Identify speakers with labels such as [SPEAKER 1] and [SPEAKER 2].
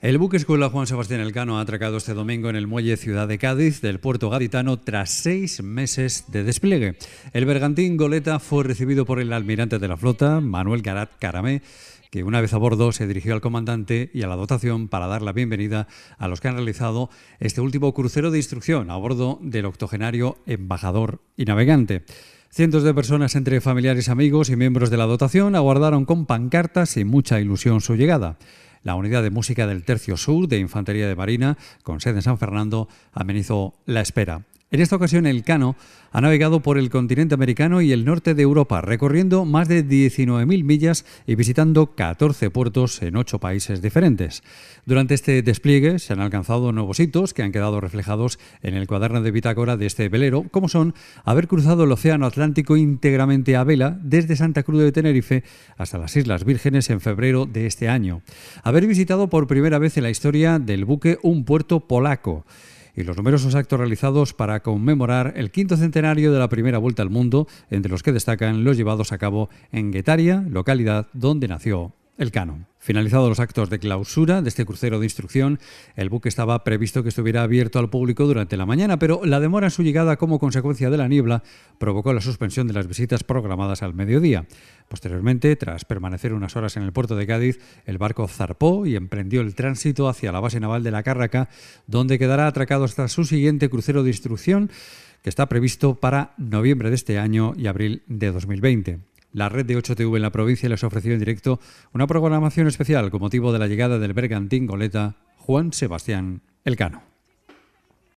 [SPEAKER 1] El buque escuela Juan Sebastián Elcano ha atracado este domingo en el muelle Ciudad de Cádiz del puerto gaditano tras seis meses de despliegue. El bergantín Goleta fue recibido por el almirante de la flota, Manuel Garat Caramé, que una vez a bordo se dirigió al comandante y a la dotación para dar la bienvenida a los que han realizado este último crucero de instrucción a bordo del octogenario embajador y navegante. Cientos de personas entre familiares, amigos y miembros de la dotación aguardaron con pancartas y mucha ilusión su llegada. La unidad de música del Tercio Sur de Infantería de Marina, con sede en San Fernando, amenizó la espera. En esta ocasión el Cano ha navegado por el continente americano y el norte de Europa, recorriendo más de 19.000 millas y visitando 14 puertos en 8 países diferentes. Durante este despliegue se han alcanzado nuevos hitos que han quedado reflejados en el cuaderno de bitácora de este velero, como son haber cruzado el Océano Atlántico íntegramente a vela desde Santa Cruz de Tenerife hasta las Islas Vírgenes en febrero de este año, haber visitado por primera vez en la historia del buque un puerto polaco, y los numerosos actos realizados para conmemorar el quinto centenario de la primera vuelta al mundo, entre los que destacan los llevados a cabo en Guetaria, localidad donde nació el canon. Finalizados los actos de clausura de este crucero de instrucción, el buque estaba previsto que estuviera abierto al público durante la mañana, pero la demora en su llegada como consecuencia de la niebla provocó la suspensión de las visitas programadas al mediodía. Posteriormente, tras permanecer unas horas en el puerto de Cádiz, el barco zarpó y emprendió el tránsito hacia la base naval de la Carraca, donde quedará atracado hasta su siguiente crucero de instrucción, que está previsto para noviembre de este año y abril de 2020 la red de 8TV en la provincia les ofreció en directo una programación especial con motivo de la llegada del bergantín goleta Juan Sebastián Elcano.